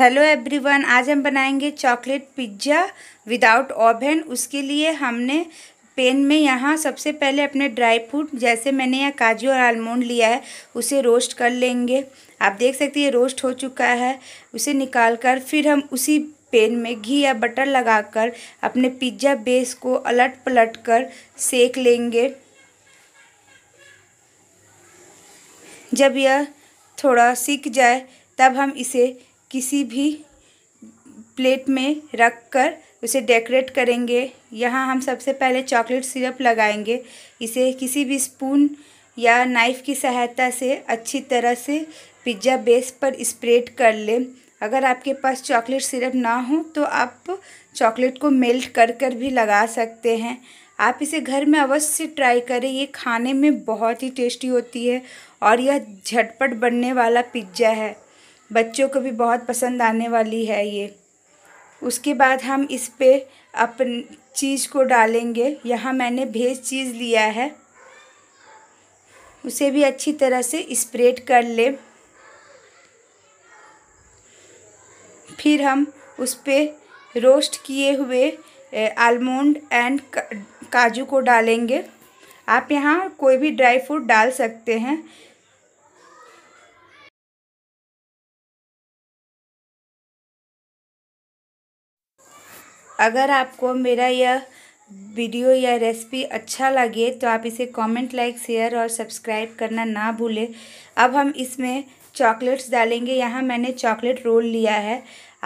hello everyone आज हम बनाएंगे चॉकलेट पिज्ज़ा विदाउट ओवन उसके लिए हमने पेन में यहाँ सबसे पहले अपने ड्राई फ्रूट जैसे मैंने यहाँ काजू और आलमंड लिया है उसे रोस्ट कर लेंगे आप देख सकते हैं रोस्ट हो चुका है उसे निकाल कर फिर हम उसी पेन में घी या बटर लगाकर अपने पिज्ज़ा बेस को अलट पलट कर सेक लेंगे जब यह थोड़ा सीख जाए तब हम इसे किसी भी प्लेट में रख कर उसे डेकोरेट करेंगे यहाँ हम सबसे पहले चॉकलेट सिरप लगाएंगे इसे किसी भी स्पून या नाइफ़ की सहायता से अच्छी तरह से पिज्ज़ा बेस पर स्प्रेड कर लें अगर आपके पास चॉकलेट सिरप ना हो तो आप चॉकलेट को मेल्ट कर कर भी लगा सकते हैं आप इसे घर में अवश्य ट्राई करें ये खाने में बहुत ही टेस्टी होती है और यह झटपट बनने वाला पिज्ज़ा है बच्चों को भी बहुत पसंद आने वाली है ये उसके बाद हम इस पर अपन चीज़ को डालेंगे यहाँ मैंने भेज चीज़ लिया है उसे भी अच्छी तरह से स्प्रेड कर ले फिर हम उस पर रोस्ट किए हुए आलमोंड एंड काजू को डालेंगे आप यहाँ कोई भी ड्राई फ्रूट डाल सकते हैं अगर आपको मेरा यह वीडियो या रेसिपी अच्छा लगे तो आप इसे कमेंट लाइक शेयर और सब्सक्राइब करना ना भूलें अब हम इसमें चॉकलेट्स डालेंगे यहाँ मैंने चॉकलेट रोल लिया है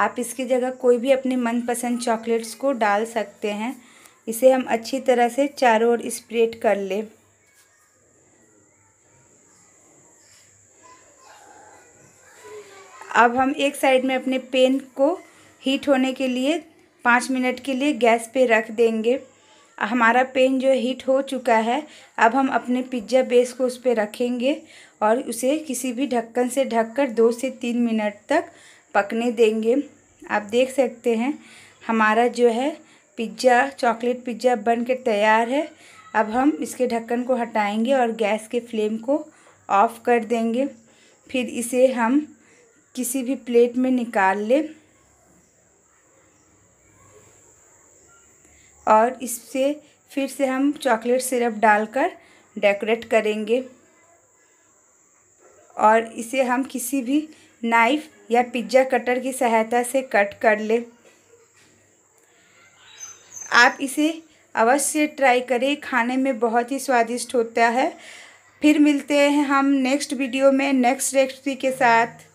आप इसकी जगह कोई भी अपने मनपसंद चॉकलेट्स को डाल सकते हैं इसे हम अच्छी तरह से चारों ओर स्प्रेड कर लें अब हम एक साइड में अपने पेन को हीट होने के लिए पाँच मिनट के लिए गैस पे रख देंगे हमारा पेन जो हीट हो चुका है अब हम अपने पिज्ज़ा बेस को उस पर रखेंगे और उसे किसी भी ढक्कन से ढककर दो से तीन मिनट तक पकने देंगे आप देख सकते हैं हमारा जो है पिज्ज़ा चॉकलेट पिज्ज़ा बन के तैयार है अब हम इसके ढक्कन को हटाएंगे और गैस के फ्लेम को ऑफ़ कर देंगे फिर इसे हम किसी भी प्लेट में निकाल लें और इससे फिर से हम चॉकलेट सिरप डालकर डेकोरेट करेंगे और इसे हम किसी भी नाइफ़ या पिज्ज़ा कटर की सहायता से कट कर ले आप इसे अवश्य ट्राई करें खाने में बहुत ही स्वादिष्ट होता है फिर मिलते हैं हम नेक्स्ट वीडियो में नेक्स्ट रेसिपी के साथ